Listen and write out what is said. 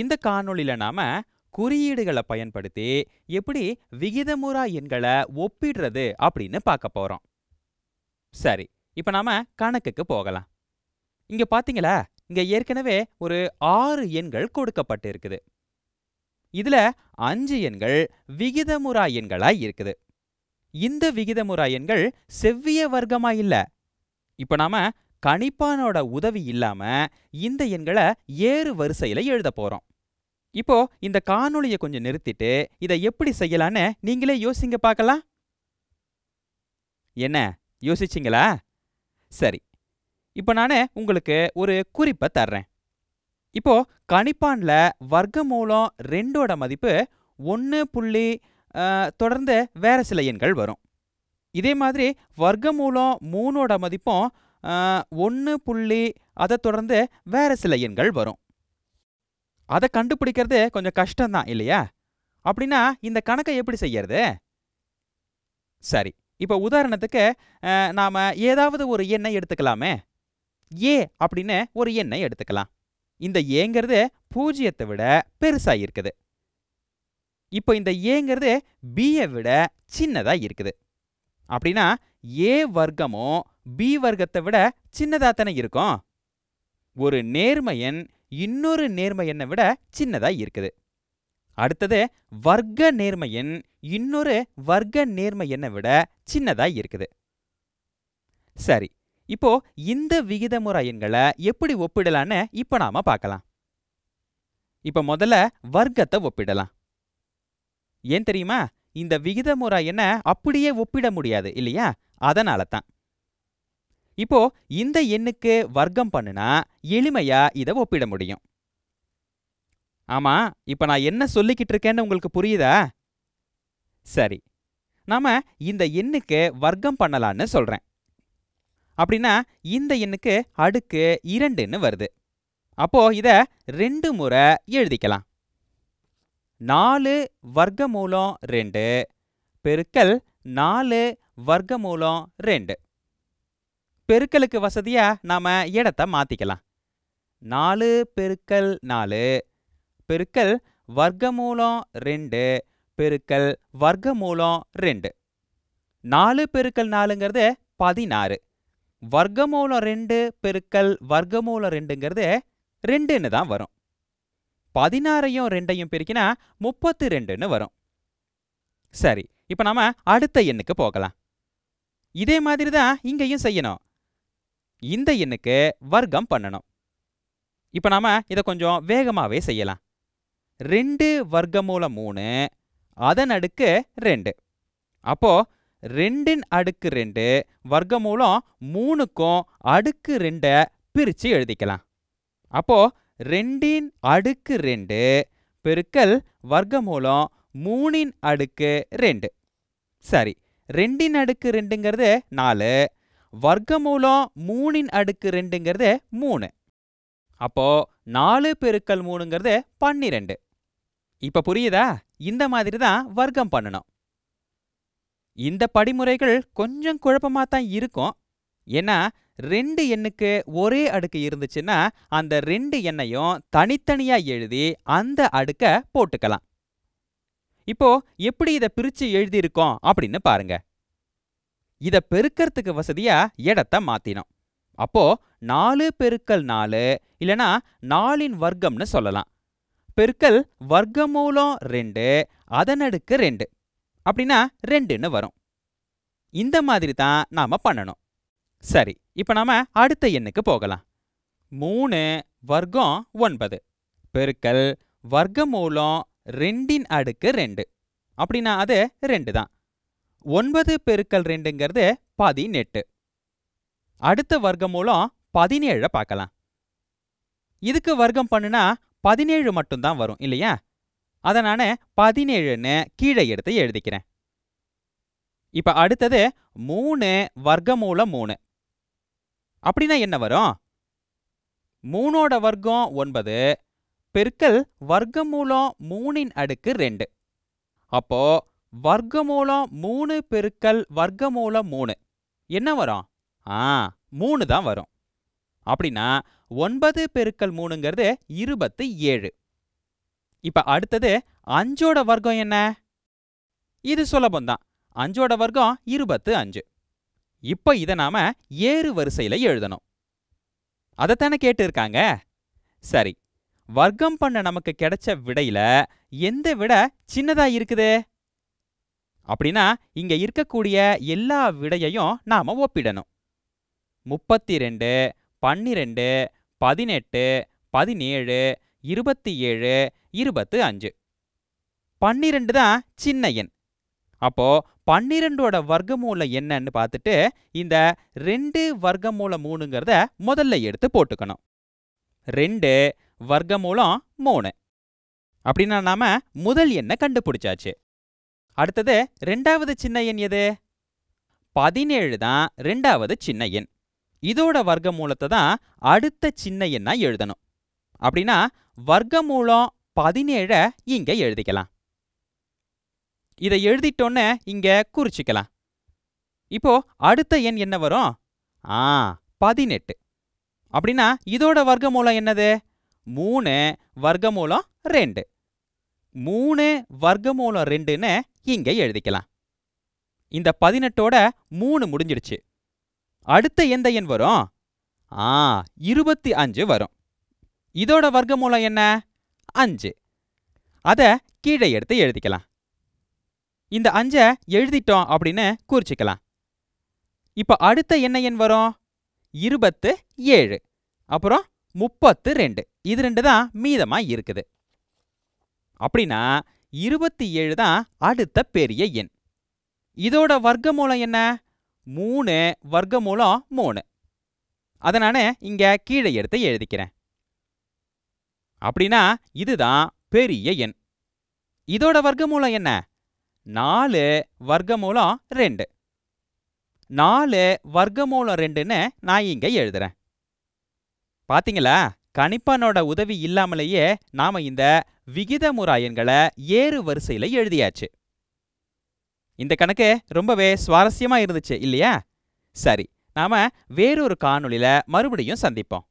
இந்த காணொளியில் நாம் குறியீடுகளை பயன்படுத்தி எப்படி விகிதமுறா எண்களை ஒப்பிடுறது அப்படின்னு பார்க்க போகிறோம் சரி இப்போ நாம் கணக்குக்கு போகலாம் இங்கே பார்த்தீங்களா இங்கே ஏற்கனவே ஒரு ஆறு எண்கள் கொடுக்கப்பட்டு இருக்குது இதில் அஞ்சு எண்கள் விகிதமுறா எண்களாக இருக்குது இந்த விகிதமுறா எண்கள் செவ்விய வர்க்கமாக இல்லை இப்போ நாம் கணிப்பானோட உதவி இல்லாம இந்த எண்களை ஏறு வரிசையில எழுத போறோம் இப்போ இந்த காணொளியை கொஞ்சம் நிறுத்திட்டு இதை எப்படி செய்யலான்னு நீங்களே யோசிங்க பார்க்கலாம் என்ன யோசிச்சிங்களா சரி இப்போ நான் உங்களுக்கு ஒரு குறிப்பை தர்றேன் இப்போ கணிப்பான்ல வர்க்க மூலம் ரெண்டோட மதிப்பு ஒன்று புள்ளி தொடர்ந்து வேற சில எண்கள் வரும் இதே மாதிரி வர்க்க மூலம் மூணோட மதிப்பும் ஒன்று புள்ளி அதை தொடர்ந்து வேறு சில எண்கள் வரும் அதை கண்டுபிடிக்கிறது கொஞ்சம் கஷ்டம்தான் இல்லையா அப்படின்னா இந்த கணக்கை எப்படி செய்யறது சரி இப்போ உதாரணத்துக்கு நாம் ஏதாவது ஒரு எண்ணை எடுத்துக்கலாமே ஏ அப்படின்னு ஒரு எண்ணை எடுத்துக்கலாம் இந்த ஏங்கிறது பூஜ்ஜியத்தை விட பெருசாக இருக்குது இப்போ இந்த ஏங்கிறது பியை விட சின்னதாக இருக்குது அப்படின்னா ஏ வர்க்கமும் பி வர்க்கத்தை விட சின்னதா தானே இருக்கும் ஒரு நேர்ம எண் இன்னொரு நேர்ம எண்ணை விட சின்னதா இருக்குது அடுத்தது வர்க்க நேர்ம எண் இன்னொரு வர்க்க நேர்ம எண்ணை விட சின்னதா இருக்குது சரி இப்போ இந்த முறை எண்களை எப்படி ஒப்பிடலான்னு இப்ப நாம பார்க்கலாம் இப்ப முதல்ல வர்க்கத்தை ஒப்பிடலாம் ஏன் தெரியுமா இந்த முறை என்ன அப்படியே ஒப்பிட முடியாது இல்லையா அதனால தான் இப்போ இந்த எண்ணுக்கு வர்க்கம் பண்ணுனா எளிமையா இதை ஒப்பிட முடியும் ஆமா இப்ப நான் என்ன சொல்லிக்கிட்டு இருக்கேன்னு உங்களுக்கு புரியுதா சரி நாம இந்த எண்ணுக்கு வர்க்கம் பண்ணலான்னு சொல்றேன் அப்படின்னா இந்த எண்ணுக்கு அடுக்கு இரண்டுன்னு வருது அப்போ இத ரெண்டு முறை எழுதிக்கலாம் நாலு வர்க்க மூலம் ரெண்டு பெருக்கல் நாலு வர்க்க மூலம் ரெண்டு பெருக்கலுக்கு வசதியாக நாம் இடத்த மாற்றிக்கலாம் நாலு பெருக்கல் நாலு பெருக்கல் வர்க்கமூலம் ரெண்டு பெருக்கல் வர்க்கமூலம் ரெண்டு நாலு பெருக்கல் நாலுங்கிறது பதினாறு வர்க்கமூலம் ரெண்டு பெருக்கல் வர்க்கமூலம் ரெண்டுங்கிறது ரெண்டுன்னு தான் வரும் பதினாறையும் ரெண்டையும் பெருக்கினா முப்பத்து ரெண்டுன்னு வரும் சரி இப்போ நாம் அடுத்த எண்ணுக்கு போகலாம் இதே மாதிரி தான் இங்கேயும் செய்யணும் இந்த எண்ணுக்கு வர்க்கம் பண்ணணும் இப்போ நாம் இதை கொஞ்சம் வேகமாகவே செய்யலாம் ரெண்டு வர்க்கமூலம் மூணு அதன் அடுக்கு ரெண்டு அப்போது ரெண்டின் அடுக்கு ரெண்டு வர்க்கமூலம் மூணுக்கும் அடுக்கு ரெண்டை பிரித்து எழுதிக்கலாம் அப்போது ரெண்டின் அடுக்கு ரெண்டு பெருக்கல் வர்க்கமூலம் மூணின் அடுக்கு ரெண்டு சரி ரெண்டின் அடுக்கு ரெண்டுங்கிறது நாலு வர்க்கமூலம் மூணின் அடுக்கு ரெண்டுங்கிறது மூணு அப்போ நாலு பெருக்கல் மூணுங்கிறது பன்னிரெண்டு இப்ப புரியுதா இந்த மாதிரி தான் வர்க்கம் பண்ணணும் இந்த படிமுறைகள் கொஞ்சம் குழப்பமா தான் இருக்கும் ஏன்னா ரெண்டு எண்ணுக்கு ஒரே அடுக்கு இருந்துச்சுன்னா அந்த ரெண்டு எண்ணையும் தனித்தனியா எழுதி அந்த அடுக்கை போட்டுக்கலாம் இப்போ எப்படி இதை பிரித்து எழுதியிருக்கோம் அப்படின்னு பாருங்கள் இதை பெருக்கிறதுக்கு வசதியாக இடத்த மாற்றினோம் அப்போ நாலு பெருக்கல் நாலு இல்லனா நாலின் வர்க்கம்னு சொல்லலாம் பெருக்கல் வர்க்கமூலம் ரெண்டு அதனடுக்கு ரெண்டு அப்படின்னா ரெண்டுன்னு வரும் இந்த மாதிரி தான் நாம் பண்ணணும் சரி இப்போ நாம் அடுத்த எண்ணுக்கு போகலாம் மூணு வர்க்கம் ஒன்பது பெருக்கல் வர்க்கமூலம் ரெண்டின் அடுக்கு ரெண்டு அப்படின்னா அது ரெண்டு தான் ஒன்பது பெருக்கல் ரெண்டுங்கிறது பதினெட்டு அடுத்த வர்க்கம் மூலம் பதினேழை பார்க்கலாம் இதுக்கு வர்க்கம் பண்ணுனா பதினேழு மட்டும்தான் வரும் இல்லையா அதை நான் பதினேழுன்னு கீழே எடுத்து எழுதிக்கிறேன் இப்போ அடுத்தது மூணு வர்க்கமூலம் மூணு அப்படின்னா என்ன வரும் மூணோட வர்க்கம் ஒன்பது பெருக்கல் வர்க்கமூலம் மூணின் அடுக்கு ரெண்டு அப்போ வர்க்கமூலம் மூணு பெருக்கல் வர்க்கமூலம் மூணு என்ன வரும் ஆ மூணு தான் வரும் அப்படின்னா ஒன்பது பெருக்கல் மூணுங்கிறது இருபத்து ஏழு இப்ப அடுத்தது அஞ்சோட வர்க்கம் என்ன இது சுலபம்தான் அஞ்சோட வர்க்கம் இருபத்து அஞ்சு இப்ப இதை நாம ஏறு வரிசையில எழுதணும் அதைத்தானே கேட்டு இருக்காங்க சரி வர்க்கம் பண்ண நமக்கு கிடைச்ச விடையில எந்த விட சின்னதா இருக்குது அப்படின்னா இங்க இருக்கக்கூடிய எல்லா விடையையும் நாம ஒப்பிடணும் முப்பத்தி ரெண்டு பன்னிரெண்டு பதினெட்டு பதினேழு இருபத்தி ஏழு இருபத்து அஞ்சு பன்னிரெண்டு தான் சின்ன எண் அப்போ பன்னிரெண்டோட வர்க்கமூலம் என்னன்னு பார்த்துட்டு இந்த ரெண்டு வர்க்கமூலம் மூணுங்கிறத முதல்ல எடுத்து போட்டுக்கணும் ரெண்டு வர்க்கமூலம் மூணு அப்படின்னா நாம முதல் எண்ணை கண்டுபிடிச்சாச்சு அடுத்தது ரெண்டாவது சின்ன எண் எது பதினேழு தான் ரெண்டாவது சின்ன எண் இதோட வர்க்க மூலத்தை தான் அடுத்த சின்ன எண்ணாக எழுதணும் அப்படின்னா வர்க்க மூலம் பதினேழை இங்க எழுதிக்கலாம் இதை எழுதிட்டோன்னு இங்க குறிச்சிக்கலாம் இப்போ அடுத்த எண் என்ன வரும் ஆ பதினெட்டு அப்படின்னா இதோட வர்க்க மூலம் என்னது மூணு வர்க்க மூலம் ரெண்டு மூணு வர்க்கமூலம் ரெண்டுன்னு இங்கே எழுதிக்கலாம் இந்த பதினெட்டோட மூணு முடிஞ்சிடுச்சு அடுத்த எந்த எண் வரும் ஆ இருபத்தி அஞ்சு வரும் இதோட வர்க்கமூலம் என்ன அஞ்சு அதை கீழே எடுத்து எழுதிக்கலாம் இந்த அஞ்சை எழுதிட்டோம் அப்படின்னு குறிச்சிக்கலாம் இப்போ அடுத்த என்ன எண் வரும் இருபத்து ஏழு அப்புறம் முப்பத்து ரெண்டு இது ரெண்டு தான் மீதமாக இருக்குது அப்படின்னா இருபத்தி ஏழு தான் அடுத்த பெரிய எண் இதோட வர்க்கமூலம் என்ன மூணு வர்க்கமூலம் மூணு அதை நான் இங்கே கீழே எடுத்து எழுதிக்கிறேன் அப்படின்னா இதுதான் பெரிய எண் இதோட வர்க்கமூலம் என்ன நாலு வர்க்கமூலம் ரெண்டு நாலு வர்க்கமூலம் ரெண்டுன்னு நான் இங்கே எழுதுறேன் பார்த்தீங்களா கணிப்பானோட உதவி இல்லாமலேயே நாம் இந்த விகித எண்களை ஏறு வரிசையில் எழுதியாச்சு இந்த கணக்கு ரொம்பவே சுவாரஸ்யமாக இருந்துச்சு இல்லையா சரி நாம வேறொரு காணொளியில் மறுபடியும் சந்திப்போம்